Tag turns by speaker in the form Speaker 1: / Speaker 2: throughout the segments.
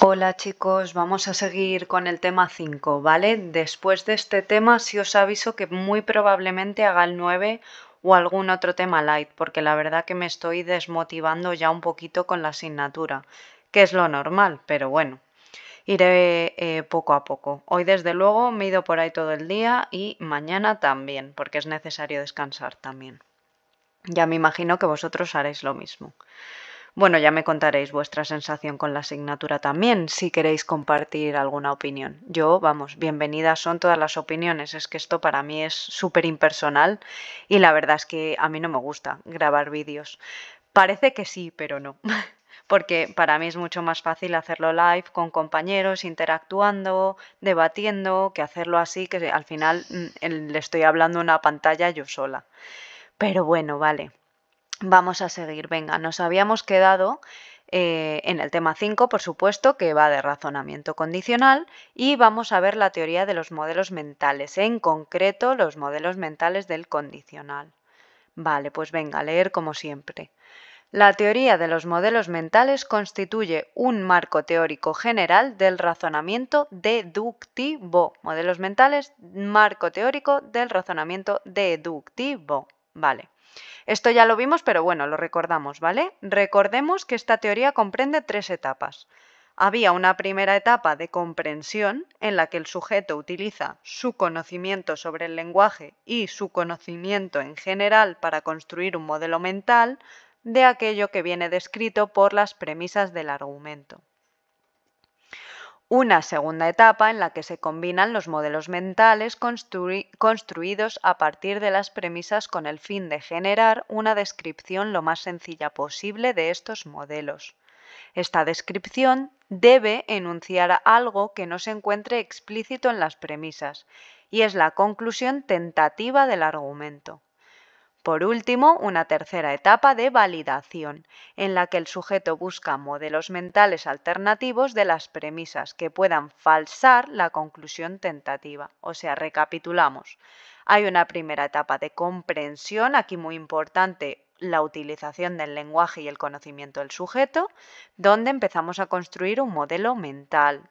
Speaker 1: Hola chicos, vamos a seguir con el tema 5, ¿vale? Después de este tema sí os aviso que muy probablemente haga el 9 o algún otro tema light, porque la verdad que me estoy desmotivando ya un poquito con la asignatura, que es lo normal, pero bueno, iré eh, poco a poco. Hoy desde luego me he ido por ahí todo el día y mañana también, porque es necesario descansar también. Ya me imagino que vosotros haréis lo mismo. Bueno, ya me contaréis vuestra sensación con la asignatura también, si queréis compartir alguna opinión. Yo, vamos, bienvenidas son todas las opiniones, es que esto para mí es súper impersonal y la verdad es que a mí no me gusta grabar vídeos. Parece que sí, pero no. Porque para mí es mucho más fácil hacerlo live con compañeros, interactuando, debatiendo, que hacerlo así, que al final mm, le estoy hablando a una pantalla yo sola. Pero bueno, vale. Vamos a seguir, venga, nos habíamos quedado eh, en el tema 5, por supuesto, que va de razonamiento condicional, y vamos a ver la teoría de los modelos mentales, en concreto los modelos mentales del condicional. Vale, pues venga, a leer como siempre. La teoría de los modelos mentales constituye un marco teórico general del razonamiento deductivo. Modelos mentales, marco teórico del razonamiento deductivo. Vale. Esto ya lo vimos, pero bueno, lo recordamos, ¿vale? Recordemos que esta teoría comprende tres etapas. Había una primera etapa de comprensión en la que el sujeto utiliza su conocimiento sobre el lenguaje y su conocimiento en general para construir un modelo mental de aquello que viene descrito por las premisas del argumento una segunda etapa en la que se combinan los modelos mentales construidos a partir de las premisas con el fin de generar una descripción lo más sencilla posible de estos modelos. Esta descripción debe enunciar algo que no se encuentre explícito en las premisas y es la conclusión tentativa del argumento. Por último, una tercera etapa de validación, en la que el sujeto busca modelos mentales alternativos de las premisas que puedan falsar la conclusión tentativa. O sea, recapitulamos. Hay una primera etapa de comprensión, aquí muy importante la utilización del lenguaje y el conocimiento del sujeto, donde empezamos a construir un modelo mental,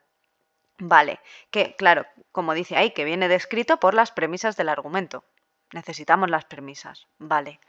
Speaker 1: Vale, que claro, como dice ahí, que viene descrito por las premisas del argumento necesitamos las premisas. Vale.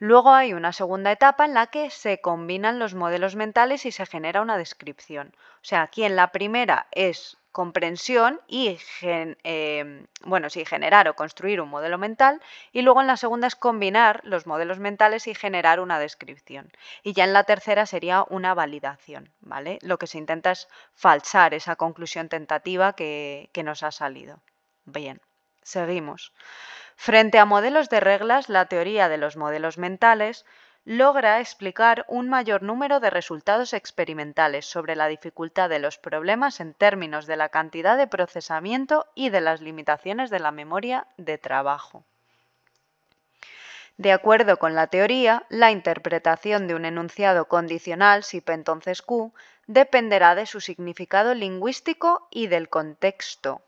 Speaker 1: Luego hay una segunda etapa en la que se combinan los modelos mentales y se genera una descripción. O sea, aquí en la primera es comprensión y em, bueno, sí, generar o construir un modelo mental y luego en la segunda es combinar los modelos mentales y generar una descripción. Y ya en la tercera sería una validación, ¿vale? Lo que se intenta es falsar esa conclusión tentativa que, que nos ha salido. Bien, seguimos. Frente a modelos de reglas, la teoría de los modelos mentales logra explicar un mayor número de resultados experimentales sobre la dificultad de los problemas en términos de la cantidad de procesamiento y de las limitaciones de la memoria de trabajo. De acuerdo con la teoría, la interpretación de un enunciado condicional, si P entonces Q, dependerá de su significado lingüístico y del contexto.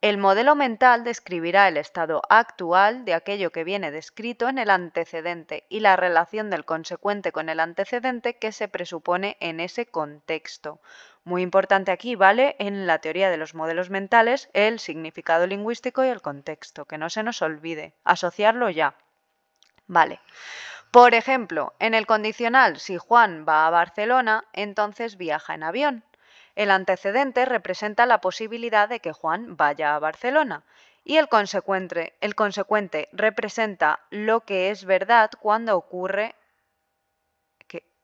Speaker 1: El modelo mental describirá el estado actual de aquello que viene descrito en el antecedente y la relación del consecuente con el antecedente que se presupone en ese contexto. Muy importante aquí, ¿vale? En la teoría de los modelos mentales, el significado lingüístico y el contexto, que no se nos olvide, asociarlo ya. Vale. Por ejemplo, en el condicional, si Juan va a Barcelona, entonces viaja en avión. El antecedente representa la posibilidad de que Juan vaya a Barcelona y el consecuente, el consecuente representa lo que es verdad cuando ocurre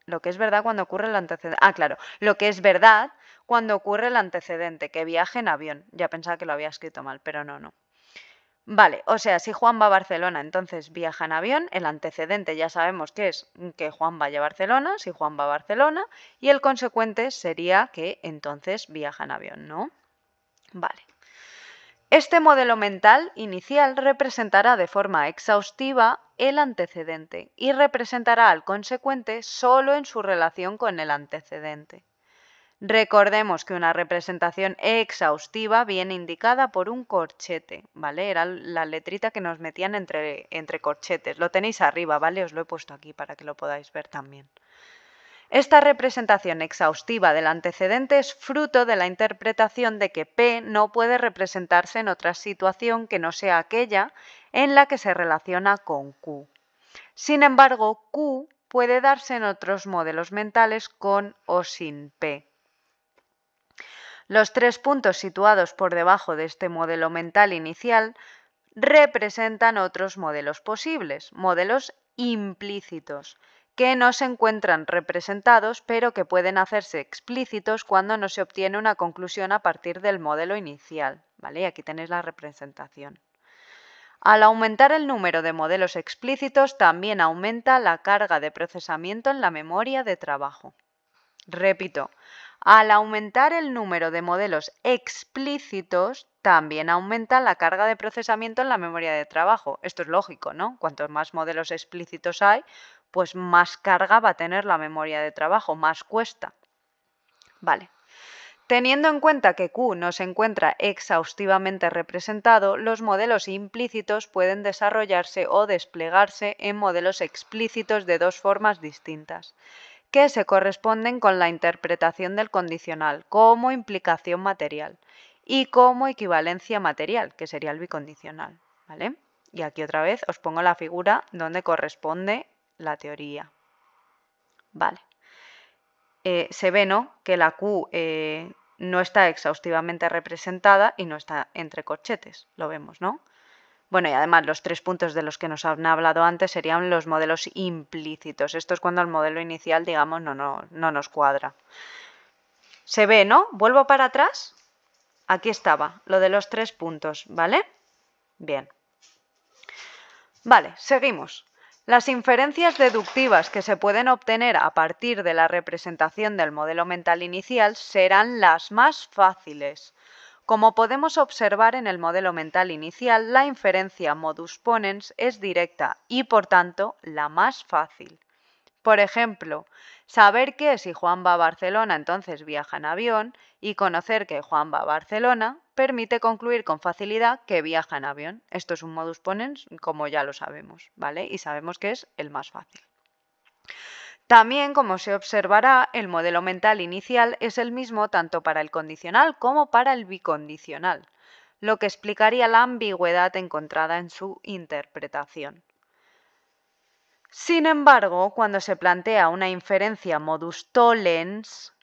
Speaker 1: lo que es verdad cuando ocurre el antecedente. Ah, claro, lo que es verdad cuando ocurre el antecedente, que viaje en avión. Ya pensaba que lo había escrito mal, pero no, no. Vale, o sea, si Juan va a Barcelona, entonces viaja en avión. El antecedente ya sabemos que es que Juan vaya a Barcelona, si Juan va a Barcelona, y el consecuente sería que entonces viaja en avión, ¿no? Vale. Este modelo mental inicial representará de forma exhaustiva el antecedente y representará al consecuente solo en su relación con el antecedente. Recordemos que una representación exhaustiva viene indicada por un corchete, ¿vale? Era la letrita que nos metían entre, entre corchetes. Lo tenéis arriba, ¿vale? Os lo he puesto aquí para que lo podáis ver también. Esta representación exhaustiva del antecedente es fruto de la interpretación de que P no puede representarse en otra situación que no sea aquella en la que se relaciona con Q. Sin embargo, Q puede darse en otros modelos mentales con o sin P. Los tres puntos situados por debajo de este modelo mental inicial representan otros modelos posibles, modelos implícitos, que no se encuentran representados pero que pueden hacerse explícitos cuando no se obtiene una conclusión a partir del modelo inicial. ¿Vale? Aquí tenéis la representación. Al aumentar el número de modelos explícitos, también aumenta la carga de procesamiento en la memoria de trabajo. Repito, al aumentar el número de modelos explícitos, también aumenta la carga de procesamiento en la memoria de trabajo. Esto es lógico, ¿no? Cuantos más modelos explícitos hay, pues más carga va a tener la memoria de trabajo, más cuesta. Vale. Teniendo en cuenta que Q no se encuentra exhaustivamente representado, los modelos implícitos pueden desarrollarse o desplegarse en modelos explícitos de dos formas distintas que se corresponden con la interpretación del condicional como implicación material y como equivalencia material, que sería el bicondicional. ¿vale? Y aquí otra vez os pongo la figura donde corresponde la teoría. Vale. Eh, se ve ¿no? que la Q eh, no está exhaustivamente representada y no está entre corchetes, lo vemos, ¿no? Bueno, y además los tres puntos de los que nos han hablado antes serían los modelos implícitos. Esto es cuando el modelo inicial, digamos, no, no, no nos cuadra. Se ve, ¿no? Vuelvo para atrás. Aquí estaba, lo de los tres puntos, ¿vale? Bien. Vale, seguimos. Las inferencias deductivas que se pueden obtener a partir de la representación del modelo mental inicial serán las más fáciles. Como podemos observar en el modelo mental inicial, la inferencia modus ponens es directa y, por tanto, la más fácil. Por ejemplo, saber que si Juan va a Barcelona, entonces viaja en avión, y conocer que Juan va a Barcelona permite concluir con facilidad que viaja en avión. Esto es un modus ponens, como ya lo sabemos, ¿vale? Y sabemos que es el más fácil. También, como se observará, el modelo mental inicial es el mismo tanto para el condicional como para el bicondicional, lo que explicaría la ambigüedad encontrada en su interpretación. Sin embargo, cuando se plantea una inferencia modus tollens,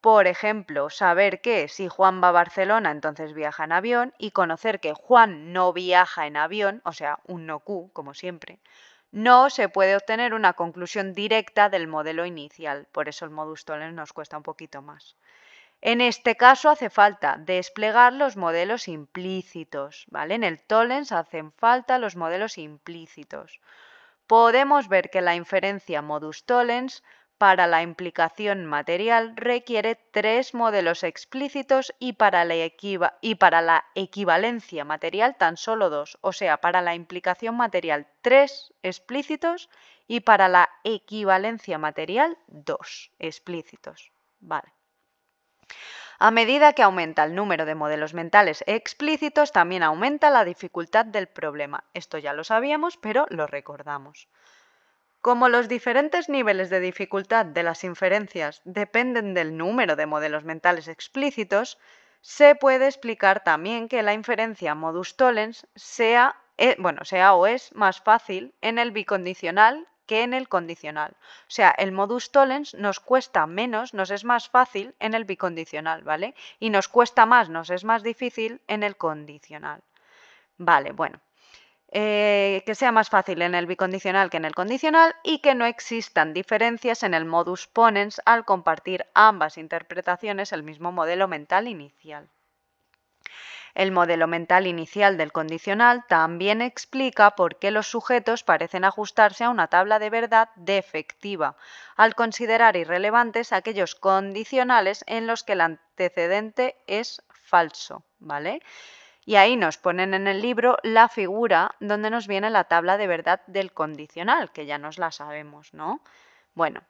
Speaker 1: por ejemplo, saber que si Juan va a Barcelona, entonces viaja en avión, y conocer que Juan no viaja en avión, o sea, un no Q, como siempre, no se puede obtener una conclusión directa del modelo inicial, por eso el modus tollens nos cuesta un poquito más. En este caso hace falta desplegar los modelos implícitos, ¿vale? En el tollens hacen falta los modelos implícitos. Podemos ver que la inferencia modus tollens para la implicación material requiere tres modelos explícitos y para, la equivalencia material tan solo dos. O sea, para la implicación material tres explícitos y para la equivalencia material dos explícitos. Vale. A medida que aumenta el número de modelos mentales explícitos, también aumenta la dificultad del problema. Esto ya lo sabíamos, pero lo recordamos. Como los diferentes niveles de dificultad de las inferencias dependen del número de modelos mentales explícitos, se puede explicar también que la inferencia modus tollens sea, eh, bueno, sea o es más fácil en el bicondicional que en el condicional. O sea, el modus tollens nos cuesta menos, nos es más fácil en el bicondicional, ¿vale? Y nos cuesta más, nos es más difícil en el condicional. Vale, bueno, eh, que sea más fácil en el bicondicional que en el condicional y que no existan diferencias en el modus ponens al compartir ambas interpretaciones el mismo modelo mental inicial. El modelo mental inicial del condicional también explica por qué los sujetos parecen ajustarse a una tabla de verdad defectiva, al considerar irrelevantes aquellos condicionales en los que el antecedente es falso, ¿vale? Y ahí nos ponen en el libro la figura donde nos viene la tabla de verdad del condicional, que ya nos la sabemos, ¿no? Bueno,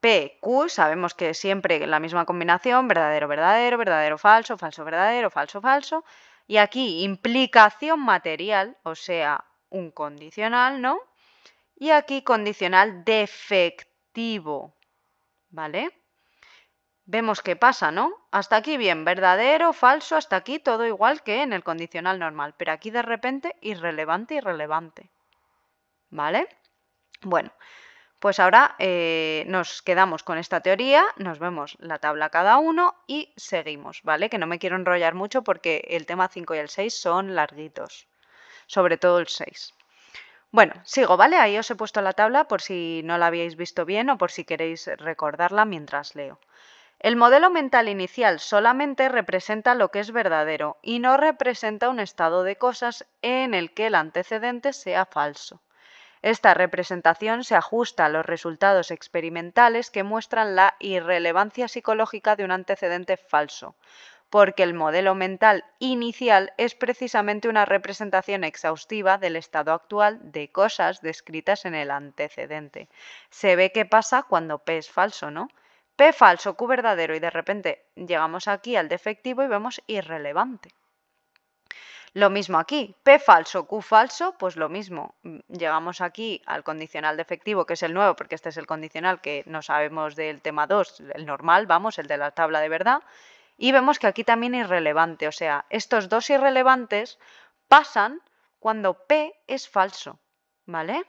Speaker 1: P, Q, sabemos que siempre la misma combinación, verdadero, verdadero, verdadero, falso, falso, verdadero, falso, falso. Y aquí implicación material, o sea, un condicional, ¿no? Y aquí condicional defectivo, ¿vale? vemos qué pasa, ¿no? Hasta aquí bien, verdadero, falso, hasta aquí todo igual que en el condicional normal, pero aquí de repente irrelevante, irrelevante. ¿Vale? Bueno, pues ahora eh, nos quedamos con esta teoría, nos vemos la tabla cada uno y seguimos, ¿vale? Que no me quiero enrollar mucho porque el tema 5 y el 6 son larguitos, sobre todo el 6. Bueno, sigo, ¿vale? Ahí os he puesto la tabla por si no la habíais visto bien o por si queréis recordarla mientras leo. El modelo mental inicial solamente representa lo que es verdadero y no representa un estado de cosas en el que el antecedente sea falso. Esta representación se ajusta a los resultados experimentales que muestran la irrelevancia psicológica de un antecedente falso, porque el modelo mental inicial es precisamente una representación exhaustiva del estado actual de cosas descritas en el antecedente. Se ve qué pasa cuando P es falso, ¿no? P falso, Q verdadero y de repente llegamos aquí al defectivo y vemos irrelevante. Lo mismo aquí, P falso, Q falso, pues lo mismo. Llegamos aquí al condicional defectivo, que es el nuevo, porque este es el condicional que no sabemos del tema 2, el normal, vamos, el de la tabla de verdad. Y vemos que aquí también irrelevante, o sea, estos dos irrelevantes pasan cuando P es falso, ¿vale?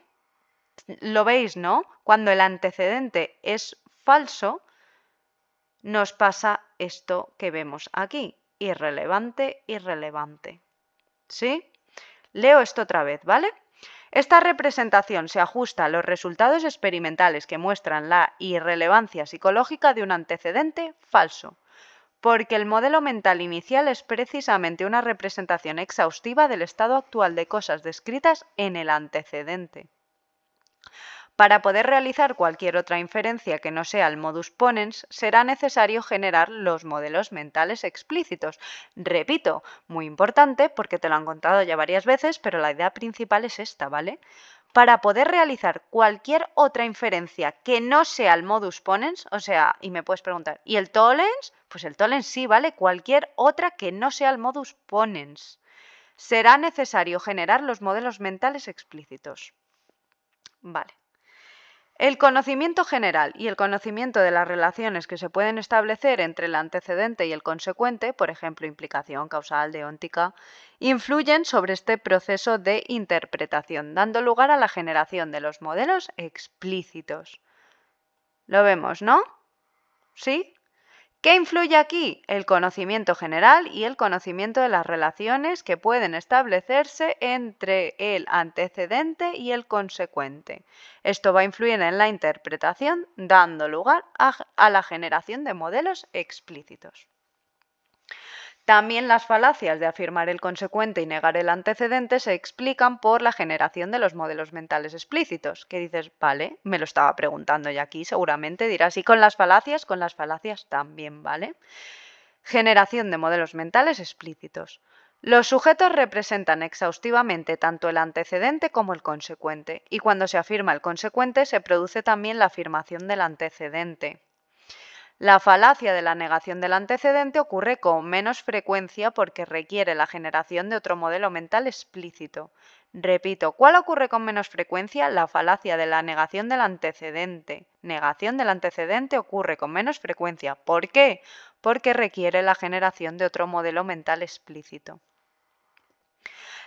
Speaker 1: Lo veis, ¿no? Cuando el antecedente es falso, nos pasa esto que vemos aquí. Irrelevante, irrelevante. ¿Sí? Leo esto otra vez, ¿vale? Esta representación se ajusta a los resultados experimentales que muestran la irrelevancia psicológica de un antecedente falso, porque el modelo mental inicial es precisamente una representación exhaustiva del estado actual de cosas descritas en el antecedente. Para poder realizar cualquier otra inferencia que no sea el modus ponens, será necesario generar los modelos mentales explícitos. Repito, muy importante porque te lo han contado ya varias veces, pero la idea principal es esta, ¿vale? Para poder realizar cualquier otra inferencia que no sea el modus ponens, o sea, y me puedes preguntar, ¿y el tollens? Pues el tollens sí, ¿vale? Cualquier otra que no sea el modus ponens. Será necesario generar los modelos mentales explícitos. Vale. El conocimiento general y el conocimiento de las relaciones que se pueden establecer entre el antecedente y el consecuente, por ejemplo, implicación causal deóntica, influyen sobre este proceso de interpretación, dando lugar a la generación de los modelos explícitos. Lo vemos, ¿no? ¿Sí? ¿Qué influye aquí? El conocimiento general y el conocimiento de las relaciones que pueden establecerse entre el antecedente y el consecuente. Esto va a influir en la interpretación, dando lugar a, a la generación de modelos explícitos. También las falacias de afirmar el consecuente y negar el antecedente se explican por la generación de los modelos mentales explícitos, ¿Qué dices, vale, me lo estaba preguntando ya aquí, seguramente dirás, y con las falacias, con las falacias también, ¿vale? Generación de modelos mentales explícitos. Los sujetos representan exhaustivamente tanto el antecedente como el consecuente, y cuando se afirma el consecuente se produce también la afirmación del antecedente. La falacia de la negación del antecedente ocurre con menos frecuencia porque requiere la generación de otro modelo mental explícito. Repito, ¿cuál ocurre con menos frecuencia? La falacia de la negación del antecedente. Negación del antecedente ocurre con menos frecuencia. ¿Por qué? Porque requiere la generación de otro modelo mental explícito.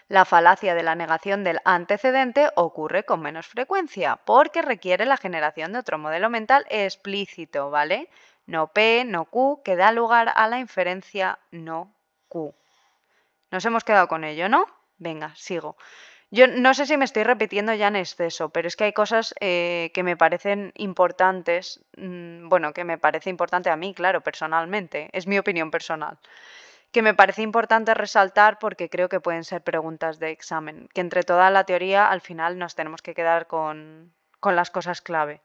Speaker 1: La falacia de la negación del antecedente ocurre con menos frecuencia porque requiere la generación de otro modelo mental explícito, ¿vale? no P, no Q, que da lugar a la inferencia no Q. Nos hemos quedado con ello, ¿no? Venga, sigo. Yo no sé si me estoy repitiendo ya en exceso, pero es que hay cosas eh, que me parecen importantes, mm, bueno, que me parece importante a mí, claro, personalmente, es mi opinión personal, que me parece importante resaltar porque creo que pueden ser preguntas de examen, que entre toda la teoría al final nos tenemos que quedar con, con las cosas clave.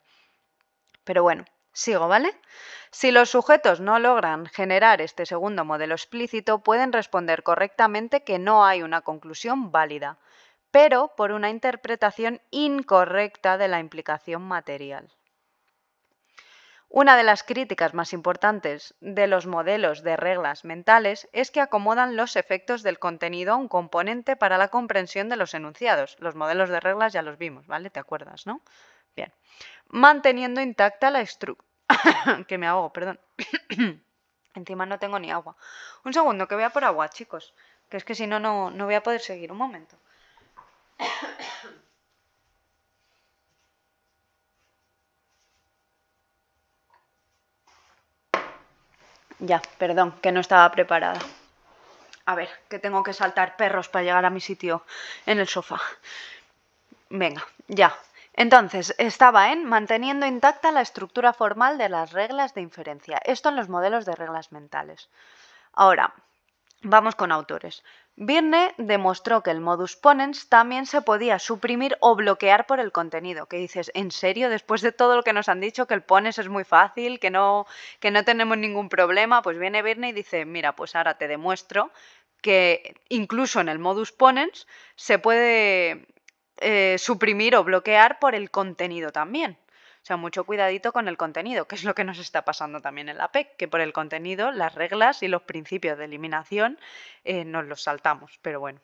Speaker 1: Pero bueno, Sigo, ¿vale? Si los sujetos no logran generar este segundo modelo explícito, pueden responder correctamente que no hay una conclusión válida, pero por una interpretación incorrecta de la implicación material. Una de las críticas más importantes de los modelos de reglas mentales es que acomodan los efectos del contenido a un componente para la comprensión de los enunciados. Los modelos de reglas ya los vimos, ¿vale? ¿Te acuerdas, no? Bien. Manteniendo intacta la, estructura. que me ahogo, perdón. Encima no tengo ni agua. Un segundo, que voy a por agua, chicos. Que es que si no, no, no voy a poder seguir. Un momento. ya, perdón, que no estaba preparada. A ver, que tengo que saltar perros para llegar a mi sitio en el sofá. Venga, ya, entonces, estaba en manteniendo intacta la estructura formal de las reglas de inferencia. Esto en los modelos de reglas mentales. Ahora, vamos con autores. Birne demostró que el modus ponens también se podía suprimir o bloquear por el contenido. Que dices, ¿en serio? Después de todo lo que nos han dicho, que el ponens es muy fácil, que no, que no tenemos ningún problema, pues viene Birne y dice, mira, pues ahora te demuestro que incluso en el modus ponens se puede eh, suprimir o bloquear por el contenido también. O sea, mucho cuidadito con el contenido, que es lo que nos está pasando también en la PEC, que por el contenido, las reglas y los principios de eliminación eh, nos los saltamos. Pero bueno,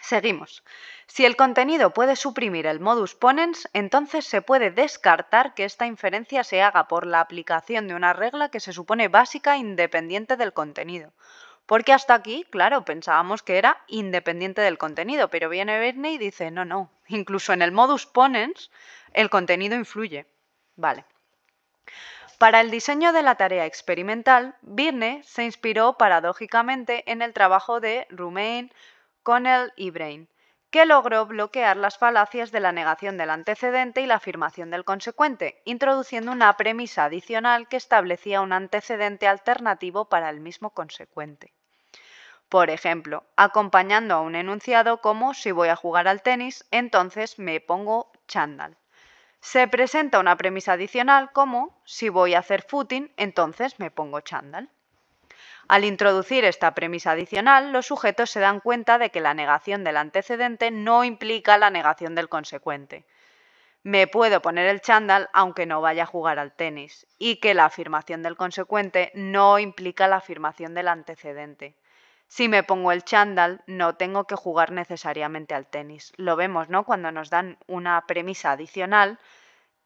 Speaker 1: seguimos. Si el contenido puede suprimir el modus ponens, entonces se puede descartar que esta inferencia se haga por la aplicación de una regla que se supone básica independiente del contenido porque hasta aquí, claro, pensábamos que era independiente del contenido, pero viene Virne y dice, no, no, incluso en el modus ponens el contenido influye. Vale. Para el diseño de la tarea experimental, Birne se inspiró paradójicamente en el trabajo de Rumain, Connell y Brain, que logró bloquear las falacias de la negación del antecedente y la afirmación del consecuente, introduciendo una premisa adicional que establecía un antecedente alternativo para el mismo consecuente. Por ejemplo, acompañando a un enunciado como si voy a jugar al tenis, entonces me pongo chándal. Se presenta una premisa adicional como si voy a hacer footing, entonces me pongo chándal. Al introducir esta premisa adicional, los sujetos se dan cuenta de que la negación del antecedente no implica la negación del consecuente. Me puedo poner el chándal aunque no vaya a jugar al tenis y que la afirmación del consecuente no implica la afirmación del antecedente. Si me pongo el chándal, no tengo que jugar necesariamente al tenis. Lo vemos, ¿no? Cuando nos dan una premisa adicional,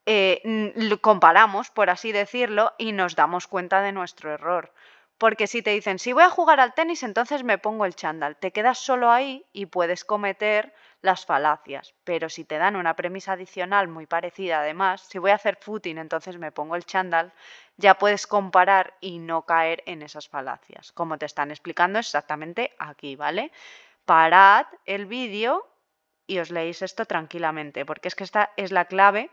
Speaker 1: eh, comparamos, por así decirlo, y nos damos cuenta de nuestro error. Porque si te dicen, si voy a jugar al tenis, entonces me pongo el chándal. Te quedas solo ahí y puedes cometer las falacias, pero si te dan una premisa adicional muy parecida además, si voy a hacer footing entonces me pongo el chandal, ya puedes comparar y no caer en esas falacias, como te están explicando exactamente aquí, ¿vale? Parad el vídeo y os leéis esto tranquilamente, porque es que esta es la clave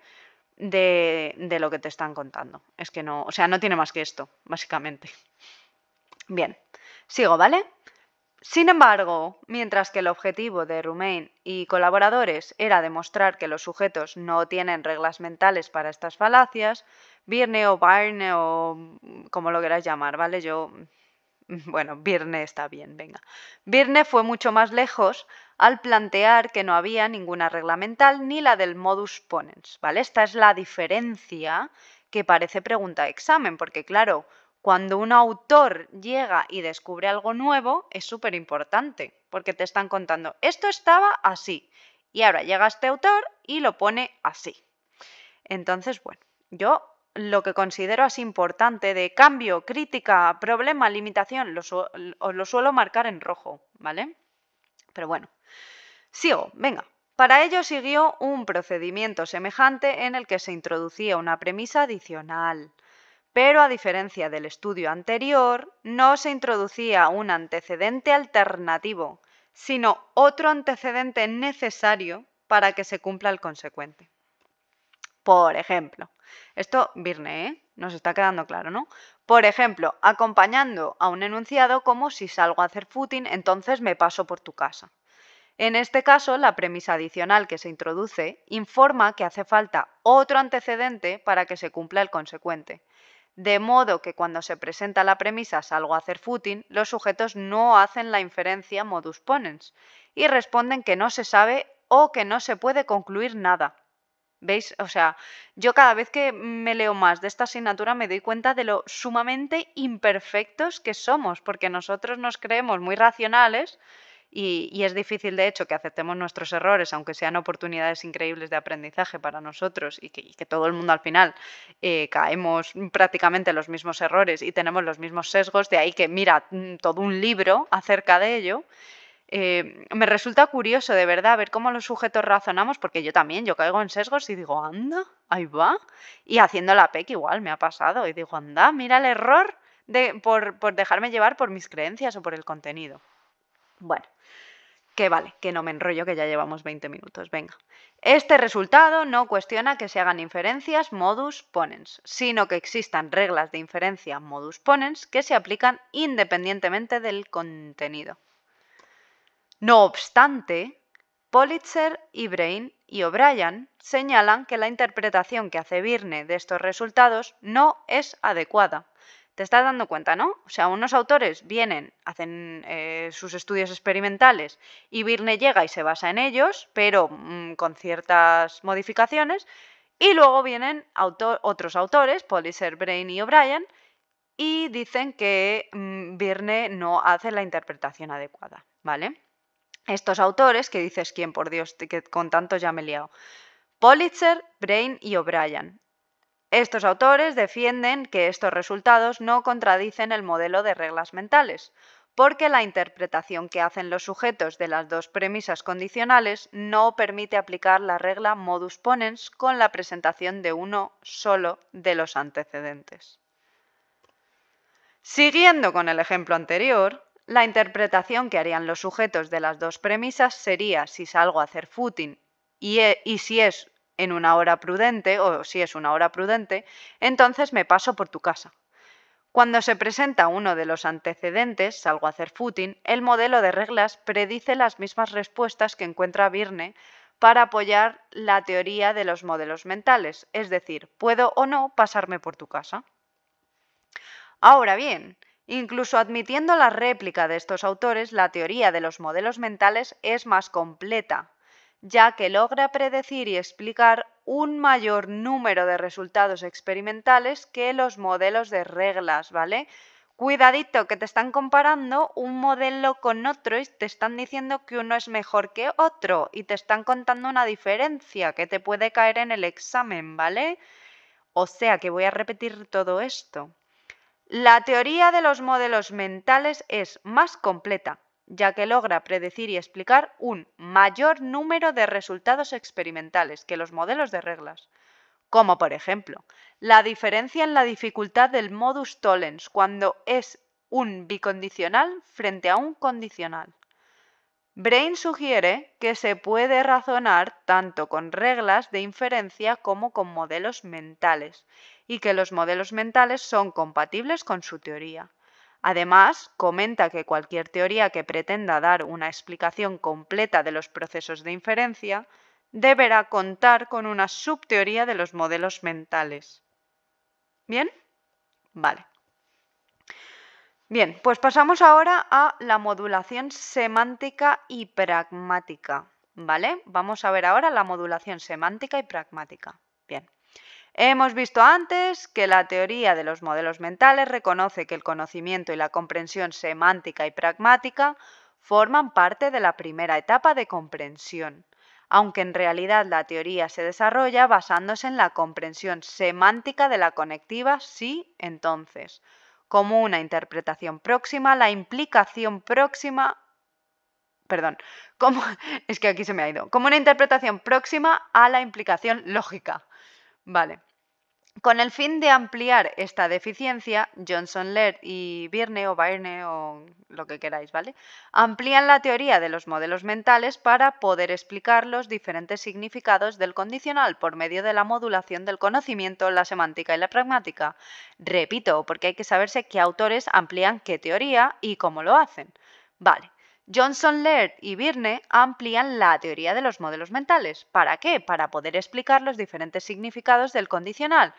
Speaker 1: de, de, lo que te están contando. Es que no, o sea, no tiene más que esto, básicamente. Bien, sigo, ¿vale? Sin embargo, mientras que el objetivo de Rumain y colaboradores era demostrar que los sujetos no tienen reglas mentales para estas falacias, Birne o Barne o mm, como lo quieras llamar, ¿vale? Yo. Mm, bueno, Birne está bien, venga. Birne fue mucho más lejos al plantear que no había ninguna regla mental ni la del modus ponens, ¿vale? Esta es la diferencia que parece pregunta examen, porque claro, cuando un autor llega y descubre algo nuevo, es súper importante, porque te están contando, esto estaba así, y ahora llega este autor y lo pone así. Entonces, bueno, yo lo que considero así importante de cambio, crítica, problema, limitación, lo os lo suelo marcar en rojo, ¿vale? Pero bueno, sigo, venga. Para ello siguió un procedimiento semejante en el que se introducía una premisa adicional pero a diferencia del estudio anterior, no se introducía un antecedente alternativo, sino otro antecedente necesario para que se cumpla el consecuente. Por ejemplo, esto Virne, ¿eh? nos está quedando claro, ¿no? Por ejemplo, acompañando a un enunciado como si salgo a hacer footing, entonces me paso por tu casa. En este caso, la premisa adicional que se introduce informa que hace falta otro antecedente para que se cumpla el consecuente de modo que cuando se presenta la premisa salgo a hacer footing, los sujetos no hacen la inferencia modus ponens y responden que no se sabe o que no se puede concluir nada. ¿Veis? O sea, yo cada vez que me leo más de esta asignatura me doy cuenta de lo sumamente imperfectos que somos, porque nosotros nos creemos muy racionales y, es difícil, de hecho, que aceptemos nuestros errores, aunque sean oportunidades increíbles de aprendizaje para nosotros y que, todo el mundo al final eh, caemos prácticamente en los mismos errores y tenemos los mismos sesgos, de ahí que mira mm, todo un libro acerca de ello. Eh, me resulta curioso de verdad ver cómo los sujetos razonamos, porque yo también, yo caigo en sesgos y digo, anda, ahí va. Y haciendo la PEC igual me ha pasado y digo, anda, mira el error de, por dejarme llevar por mis creencias o por el contenido. Bueno, que vale, que no me enrollo, que ya llevamos 20 minutos. Venga. Este resultado no cuestiona que se hagan inferencias modus ponens, sino que existan reglas de inferencia modus ponens que se aplican independientemente del contenido. No obstante, Politzer y y O'Brien señalan que la interpretación que hace Birne de estos resultados no es adecuada, te estás dando cuenta, ¿no? O sea, unos autores vienen, hacen eh, sus estudios experimentales y Birne llega y se basa en ellos, pero mm, con ciertas modificaciones. Y luego vienen otros autores, ser Brain y O'Brien, y dicen que mm, Birne no hace la interpretación adecuada, ¿vale? Estos autores, que dices quién, por Dios, que con tanto ya me he liado. Politzer, Brain y O'Brien. Estos autores defienden que estos resultados no contradicen el modelo de reglas mentales, porque la interpretación que hacen los sujetos de las dos premisas condicionales no permite aplicar la regla modus ponens con la presentación de uno solo de los antecedentes. Siguiendo con el ejemplo anterior, la interpretación que harían los sujetos de las dos premisas sería si salgo a hacer footing y, e, y si es en una hora prudente, o si es una hora prudente, entonces me paso por tu casa. Cuando se presenta uno de los antecedentes, salgo a hacer footing, el modelo de reglas predice las mismas respuestas que encuentra Birne para apoyar la teoría de los modelos mentales, es decir, puedo o no pasarme por tu casa. Ahora bien, incluso admitiendo la réplica de estos autores, la teoría de los modelos mentales es más completa ya que logra predecir y explicar un mayor número de resultados experimentales que los modelos de reglas, ¿vale? Cuidadito, que te están comparando un modelo con otro y te están diciendo que uno es mejor que otro y te están contando una diferencia que te puede caer en el examen, ¿vale? O sea que voy a repetir todo esto. La teoría de los modelos mentales es más completa, ya que logra predecir y explicar un mayor número de resultados experimentales que los modelos de reglas, como por ejemplo la diferencia en la dificultad del modus tollens cuando es un bicondicional frente a un condicional. Brain sugiere que se puede razonar tanto con reglas de inferencia como con modelos mentales, y que los modelos mentales son compatibles con su teoría. Además, comenta que cualquier teoría que pretenda dar una explicación completa de los procesos de inferencia deberá contar con una subteoría de los modelos mentales. ¿Bien? Vale. Bien, pues pasamos ahora a la modulación semántica y pragmática. ¿Vale? Vamos a ver ahora la modulación semántica y pragmática. Hemos visto antes que la teoría de los modelos mentales reconoce que el conocimiento y la comprensión semántica y pragmática forman parte de la primera etapa de comprensión, aunque en realidad la teoría se desarrolla basándose en la comprensión semántica de la conectiva sí entonces, como una interpretación próxima, la implicación próxima perdón, como es que aquí se me ha ido, como una interpretación próxima a la implicación lógica. Vale. Con el fin de ampliar esta deficiencia, Johnson Laird y Birne o Byrne o lo que queráis, ¿vale? Amplían la teoría de los modelos mentales para poder explicar los diferentes significados del condicional por medio de la modulación del conocimiento, la semántica y la pragmática. Repito, porque hay que saberse qué autores amplían qué teoría y cómo lo hacen. Vale. Johnson, Laird y Birne amplían la teoría de los modelos mentales. ¿Para qué? Para poder explicar los diferentes significados del condicional.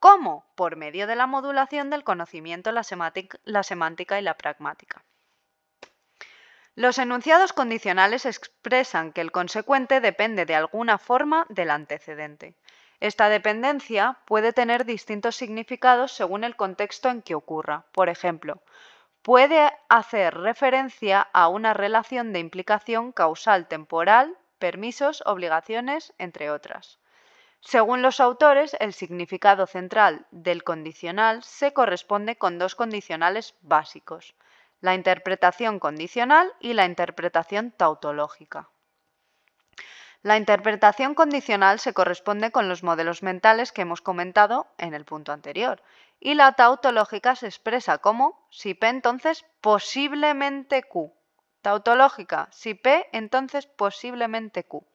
Speaker 1: ¿Cómo? Por medio de la modulación del conocimiento, la, la semántica y la pragmática. Los enunciados condicionales expresan que el consecuente depende de alguna forma del antecedente. Esta dependencia puede tener distintos significados según el contexto en que ocurra. Por ejemplo, puede hacer referencia a una relación de implicación causal temporal, permisos, obligaciones, entre otras. Según los autores, el significado central del condicional se corresponde con dos condicionales básicos, la interpretación condicional y la interpretación tautológica. La interpretación condicional se corresponde con los modelos mentales que hemos comentado en el punto anterior y la tautológica se expresa como si P entonces posiblemente Q. Tautológica, si P entonces posiblemente Q.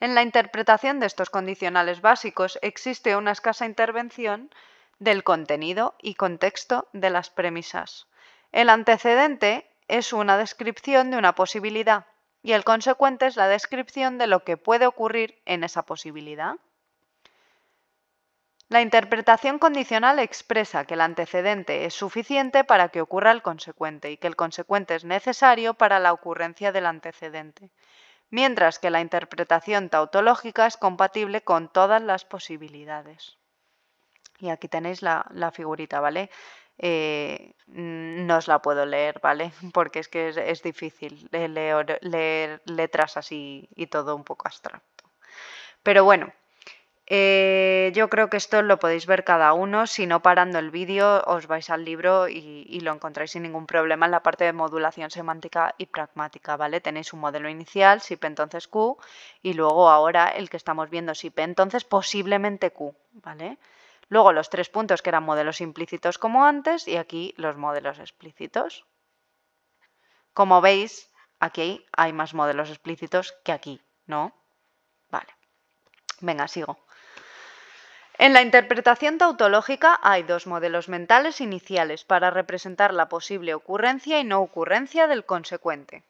Speaker 1: En la interpretación de estos condicionales básicos existe una escasa intervención del contenido y contexto de las premisas. El antecedente es una descripción de una posibilidad y el consecuente es la descripción de lo que puede ocurrir en esa posibilidad. La interpretación condicional expresa que el antecedente es suficiente para que ocurra el consecuente y que el consecuente es necesario para la ocurrencia del antecedente, mientras que la interpretación tautológica es compatible con todas las posibilidades. Y aquí tenéis la, figurita, ¿vale? Eh, no os la puedo leer, ¿vale? Porque es que es, difícil leer letras así y todo un poco abstracto. Pero bueno, eh, yo creo que esto lo podéis ver cada uno, si no parando el vídeo os vais al libro y, lo encontráis sin ningún problema en la parte de modulación semántica y pragmática, ¿vale? Tenéis un modelo inicial, P entonces Q, y luego ahora el que estamos viendo P entonces posiblemente Q, ¿vale? Luego los tres puntos que eran modelos implícitos como antes y aquí los modelos explícitos. Como veis, aquí hay más modelos explícitos que aquí, ¿no? Vale. Venga, sigo. En la interpretación tautológica hay dos modelos mentales iniciales para representar la posible ocurrencia y no ocurrencia del consecuente.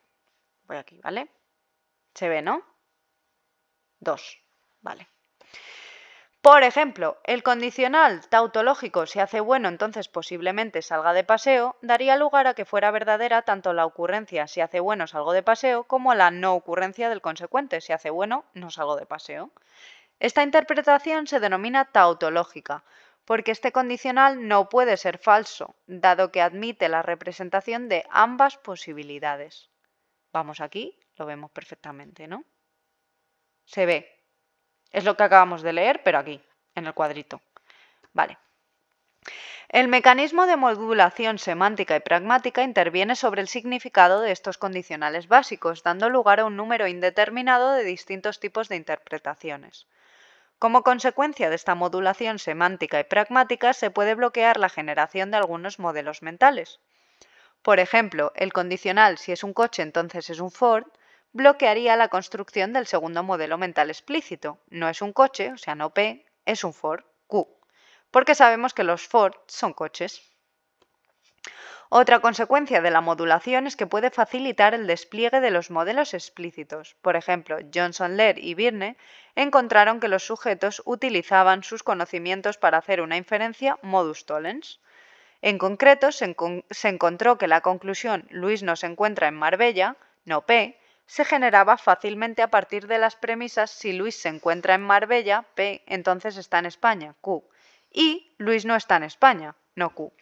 Speaker 1: Voy aquí, ¿vale? Se ve, ¿no? Dos, vale. Por ejemplo, el condicional tautológico si hace bueno entonces posiblemente salga de paseo daría lugar a que fuera verdadera tanto la ocurrencia si hace bueno salgo de paseo como la no ocurrencia del consecuente si hace bueno no salgo de paseo. Esta interpretación se denomina tautológica, porque este condicional no puede ser falso, dado que admite la representación de ambas posibilidades. Vamos aquí, lo vemos perfectamente, ¿no? Se ve. Es lo que acabamos de leer, pero aquí, en el cuadrito. Vale. El mecanismo de modulación semántica y pragmática interviene sobre el significado de estos condicionales básicos, dando lugar a un número indeterminado de distintos tipos de interpretaciones. Como consecuencia de esta modulación semántica y pragmática se puede bloquear la generación de algunos modelos mentales. Por ejemplo, el condicional si es un coche entonces es un Ford bloquearía la construcción del segundo modelo mental explícito. No es un coche, o sea, no P, es un Ford, Q, porque sabemos que los Ford son coches. Otra consecuencia de la modulación es que puede facilitar el despliegue de los modelos explícitos. Por ejemplo, Johnson Lair y Birne encontraron que los sujetos utilizaban sus conocimientos para hacer una inferencia modus tollens. En concreto, se, se encontró que la conclusión Luis no se encuentra en Marbella, no P, se generaba fácilmente a partir de las premisas si Luis se encuentra en Marbella, P entonces está en España, Q, y Luis no está en España, no Q.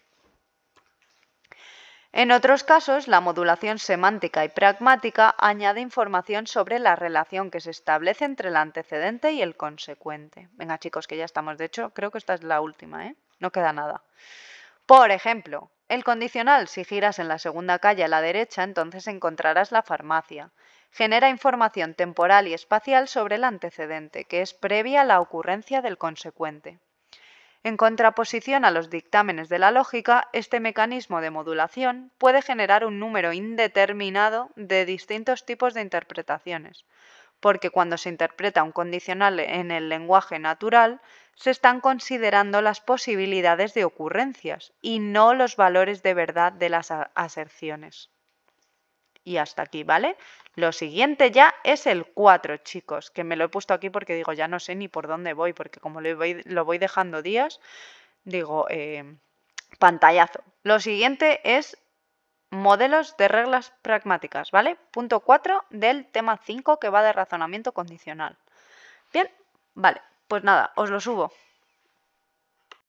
Speaker 1: En otros casos, la modulación semántica y pragmática añade información sobre la relación que se establece entre el antecedente y el consecuente. Venga, chicos, que ya estamos. De hecho, creo que esta es la última, ¿eh? No queda nada. Por ejemplo, el condicional, si giras en la segunda calle a la derecha, entonces encontrarás la farmacia. Genera información temporal y espacial sobre el antecedente, que es previa a la ocurrencia del consecuente. En contraposición a los dictámenes de la lógica, este mecanismo de modulación puede generar un número indeterminado de distintos tipos de interpretaciones, porque cuando se interpreta un condicional en el lenguaje natural, se están considerando las posibilidades de ocurrencias y no los valores de verdad de las aserciones y hasta aquí, ¿vale? Lo siguiente ya es el 4, chicos, que me lo he puesto aquí porque digo, ya no sé ni por dónde voy, porque como lo voy, lo voy dejando días, digo, eh, pantallazo. Lo siguiente es modelos de reglas pragmáticas, ¿vale? Punto 4 del tema 5 que va de razonamiento condicional. Bien, vale, pues nada, os lo subo.